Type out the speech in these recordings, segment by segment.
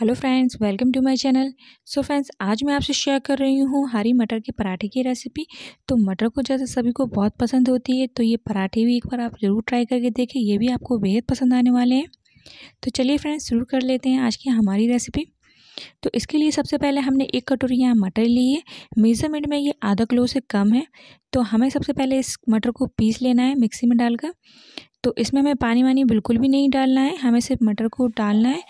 hello friends welcome to my channel so friends आज मैं आपसे शेयर कर रही हूँ हरी मटर के पराठे की रेसिपी तो मटर को जैसे सभी को बहुत पसंद होती है तो ये पराठे भी एक बार आप ज़रूर ट्राई करके देखें ये भी आपको बेहद पसंद आने वाले हैं तो चलिए फ्रेंड्स शुरू कर लेते हैं आज की हमारी रेसिपी तो इसके लिए सबसे पहले हमने एक कटोरी यहाँ मटर ली है मेज़रमेंट में ये आधा किलो से कम है तो हमें सबसे पहले इस मटर को पीस लेना है मिक्सी में डालकर तो इसमें हमें पानी वानी बिल्कुल भी नहीं डालना है हमें सिर्फ मटर को डालना है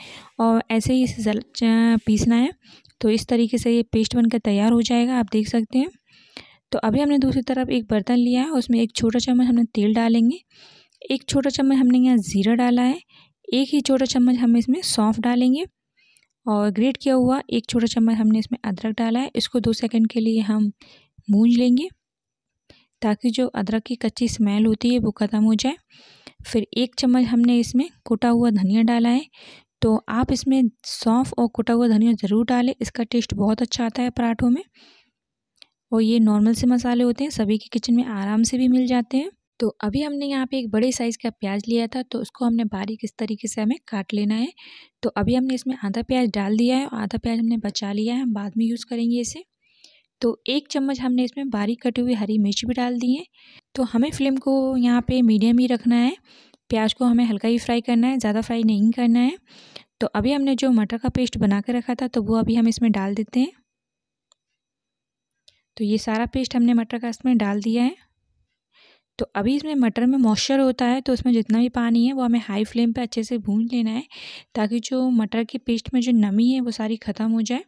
और ऐसे ही इसे पीसना है तो इस तरीके से ये पेस्ट बनकर तैयार हो जाएगा आप देख सकते हैं तो अभी हमने दूसरी तरफ एक बर्तन लिया है उसमें एक छोटा चम्मच हमने तेल डालेंगे एक छोटा चम्मच हमने यहाँ ज़ीरा डाला है एक ही छोटा चम्मच हम इसमें सौंफ डालेंगे और ग्रेट किया हुआ एक छोटा चम्मच हमने इसमें अदरक डाला है इसको दो सेकेंड के लिए हम मूंज लेंगे ताकि जो अदरक की कच्ची स्मेल होती है वो ख़त्म हो जाए फिर एक चम्मच हमने इसमें कुटा हुआ धनिया डाला है तो आप इसमें सौंफ और कुटा हुआ धनिया ज़रूर डालें इसका टेस्ट बहुत अच्छा आता है पराठों में और ये नॉर्मल से मसाले होते हैं सभी के किचन में आराम से भी मिल जाते हैं तो अभी हमने यहाँ पे एक बड़े साइज़ का प्याज लिया था तो उसको हमने बारीक इस तरीके से हमें काट लेना है तो अभी हमने इसमें आधा प्याज डाल दिया है और आधा प्याज हमने बचा लिया है हम बाद में यूज़ करेंगे इसे तो एक चम्मच हमने इसमें बारीक कटी हुई हरी मिर्च भी डाल दी है तो हमें फ्लेम को यहाँ पे मीडियम ही रखना है प्याज को हमें हल्का ही फ्राई करना है ज़्यादा फ्राई नहीं करना है तो अभी हमने जो मटर का पेस्ट बना कर रखा था तो वो अभी हम इसमें डाल देते हैं तो ये सारा पेस्ट हमने मटर का इसमें डाल दिया है तो अभी इसमें मटर में मॉइस्चर होता है तो उसमें जितना भी पानी है वो हमें हाई फ्लेम पे अच्छे से भून लेना है ताकि जो मटर की पेस्ट में जो नमी है वो सारी ख़त्म हो जाए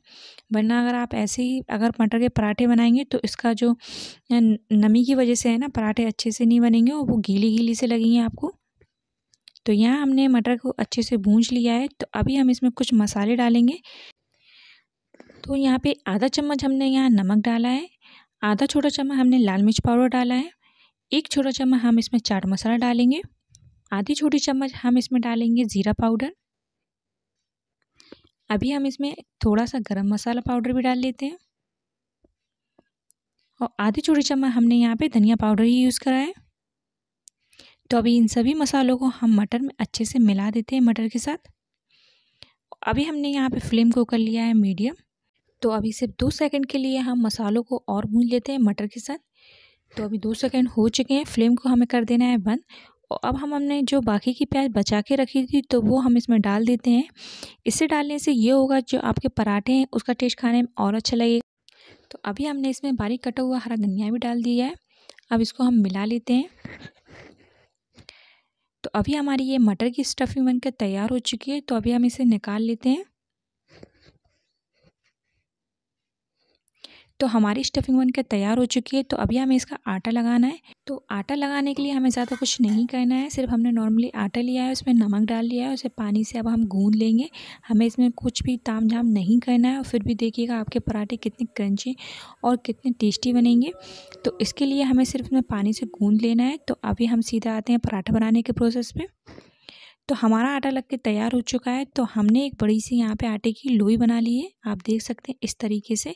वरना अगर आप ऐसे ही अगर मटर के पराठे बनाएंगे तो इसका जो नमी की वजह से है ना पराठे अच्छे से नहीं बनेंगे और वो गीली गीली से लगेंगे आपको तो यहाँ हमने मटर को अच्छे से भूंज लिया है तो अभी हम इसमें कुछ मसाले डालेंगे तो यहाँ पे आधा चम्मच हमने यहाँ नमक डाला है आधा छोटा चम्मच हमने लाल मिर्च पाउडर डाला है एक छोटा चम्मच हम इसमें चाट मसाला डालेंगे आधी छोटी चम्मच हम इसमें डालेंगे ज़ीरा पाउडर अभी हम इसमें थोड़ा सा गरम मसाला पाउडर भी डाल लेते हैं और आधी छोटी चम्मच हमने यहाँ पे धनिया पाउडर ही यूज़ करा है तो अभी इन सभी मसालों को हम मटर में अच्छे से मिला देते हैं मटर के साथ अभी हमने यहाँ पे फ्लेम को कर लिया है मीडियम तो अभी सिर्फ दो सेकंड के लिए हम मसालों को और भून लेते हैं मटर के साथ तो अभी दो सेकेंड हो चुके हैं फ्लेम को हमें कर देना है बंद और अब हम हमने जो बाकी की प्याज बचा के रखी थी तो वो हम इसमें डाल देते हैं इसे डालने से ये होगा जो आपके पराठे हैं उसका टेस्ट खाने में और अच्छा लगेगा तो अभी हमने इसमें बारीक कटा हुआ हरा धनिया भी डाल दिया है अब इसको हम मिला लेते हैं तो अभी हमारी ये मटर की स्टफिंग बनकर तैयार हो चुकी है तो अभी हम इसे निकाल लेते हैं तो हमारी स्टफिंग बनकर तैयार हो चुकी है तो अभी हमें इसका आटा लगाना है तो आटा लगाने के लिए हमें ज़्यादा कुछ नहीं करना है सिर्फ हमने नॉर्मली आटा लिया है उसमें नमक डाल लिया है उसे पानी से अब हम गूंद लेंगे हमें इसमें कुछ भी ताम झाम नहीं करना है और फिर भी देखिएगा आपके पराठे कितने क्रंची और कितने टेस्टी बनेंगे तो इसके लिए हमें सिर्फ उसमें पानी से गूंद लेना है तो अभी हम सीधा आते हैं पराठा बनाने के प्रोसेस में तो हमारा आटा लग के तैयार हो चुका है तो हमने एक बड़ी सी यहाँ पे आटे की लोई बना ली है आप देख सकते हैं इस तरीके से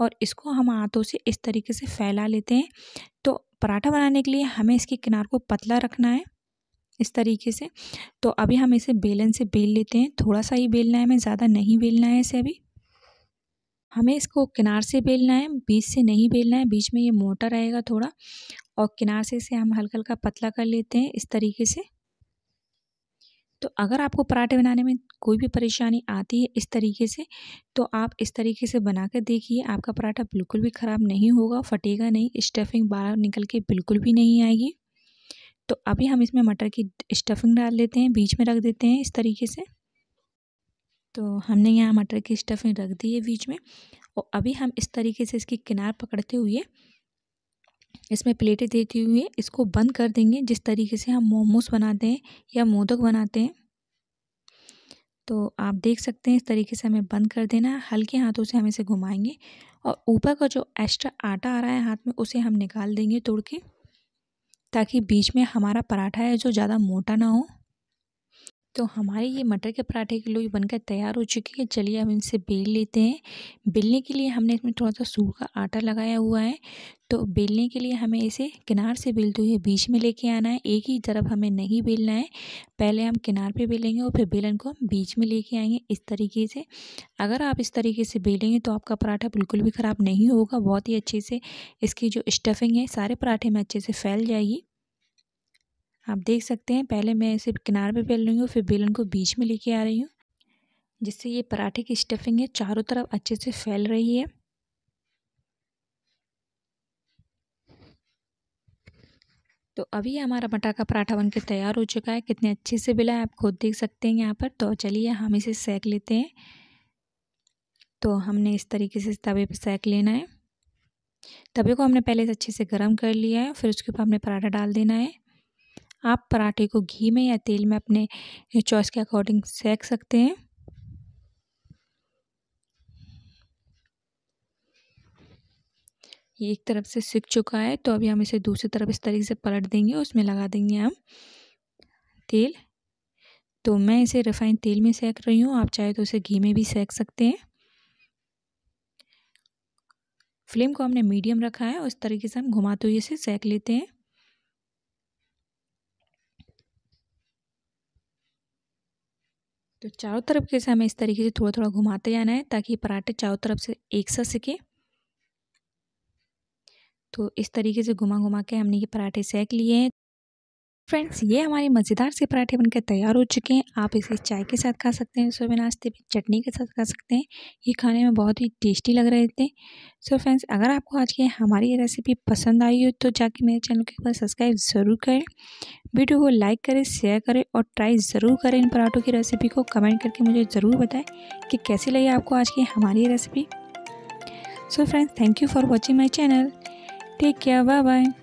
और इसको हम हाथों से इस तरीके से फैला लेते हैं तो पराठा बनाने के लिए हमें इसके किनार को पतला रखना है इस तरीके से तो अभी हम इसे बेलन से बेल लेते हैं थोड़ा सा ही बेलना है हमें ज़्यादा नहीं बेलना है इसे अभी हमें इसको किनार से बेलना है बीच से नहीं बेलना है बीच में ये मोटा रहेगा थोड़ा और किनार से इसे हम हल्का हल्का पतला कर लेते हैं इस तरीके से तो अगर आपको पराठे बनाने में कोई भी परेशानी आती है इस तरीके से तो आप इस तरीके से बना कर देखिए आपका पराठा बिल्कुल भी ख़राब नहीं होगा फटेगा नहीं स्टफिंग बाहर निकल के बिल्कुल भी नहीं आएगी तो अभी हम इसमें मटर की स्टफिंग डाल लेते हैं बीच में रख देते हैं इस तरीके से तो हमने यहाँ मटर की स्टफिंग रख दी है बीच में और अभी हम इस तरीके से इसकी किनार पकड़ते हुए इसमें प्लेटें देती हुई हैं इसको बंद कर देंगे जिस तरीके से हम मोमोस बनाते हैं या मोदक बनाते हैं तो आप देख सकते हैं इस तरीके से हमें बंद कर देना है हल्के हाथों से हम इसे घुमाएंगे और ऊपर का जो एक्स्ट्रा आटा आ रहा है हाथ में उसे हम निकाल देंगे तोड़ के ताकि बीच में हमारा पराठा है जो ज़्यादा मोटा ना हो तो हमारे ये मटर के पराठे की लोई बनकर तैयार हो चुकी है चलिए अब इनसे बेल लेते हैं बेलने के लिए हमने इसमें थोड़ा सा सूर का आटा लगाया हुआ है तो बेलने के लिए हमें इसे किनार से बेलते हुए बीच में लेके आना है एक ही तरफ हमें नहीं बेलना है पहले हम किनार पे बेलेंगे और फिर बेलन को हम बीच में लेके आएंगे इस तरीके से अगर आप इस तरीके से बेलेंगे तो आपका पराठा बिल्कुल भी ख़राब नहीं होगा बहुत ही अच्छे से इसकी जो स्टफिंग है सारे पराठे में अच्छे से फैल जाएगी आप देख सकते हैं पहले मैं इसे किनारे पे बेल रही हूँ फिर बेलन को बीच में लेके आ रही हूँ जिससे ये पराठे की स्टफिंग है चारों तरफ अच्छे से फैल रही है तो अभी हमारा मटर का पराठा बनके तैयार हो चुका है कितने अच्छे से बिला है आप खुद देख सकते हैं यहाँ पर तो चलिए हम इसे सेक लेते हैं तो हमने इस तरीके से तवे पर सेक लेना है तवे को हमने पहले से अच्छे से गर्म कर लिया है फिर उसके ऊपर हमने पराठा डाल देना है आप पराठे को घी में या तेल में अपने चॉइस के अकॉर्डिंग सेक सकते हैं ये एक तरफ से सिक चुका है तो अभी हम इसे दूसरी तरफ इस तरीके से पलट देंगे उसमें लगा देंगे हम तेल तो मैं इसे रिफाइंड तेल में सेक रही हूँ आप चाहे तो इसे घी में भी सेक सकते हैं फ्लेम को हमने मीडियम रखा है उस तरीके से हम घुमाते तो हुए इसे सेक लेते हैं तो चारों तरफ के से हमें इस तरीके से थोड़ा थोड़ा घुमाते जाना है ताकि पराठे चारों तरफ से एक सा सके तो इस तरीके से घुमा घुमा के हमने ये पराठे सेक लिए हैं फ्रेंड्स ये हमारे मज़ेदार से पराठे बनकर तैयार हो चुके हैं आप इसे चाय के साथ खा सकते हैं सुबह नाश्ते में चटनी के साथ खा सकते हैं ये खाने में बहुत ही टेस्टी लग रहे थे सो so फ्रेंड्स अगर आपको आज की हमारी ये रेसिपी पसंद आई हो तो जाके मेरे चैनल के ऊपर सब्सक्राइब ज़रूर करें वीडियो को लाइक करें शेयर करें और ट्राई ज़रूर करें इन पराठों की रेसिपी को कमेंट करके मुझे ज़रूर बताएँ कि कैसी लगी आपको आज की हमारी recipe so friends thank you for watching my channel take care bye bye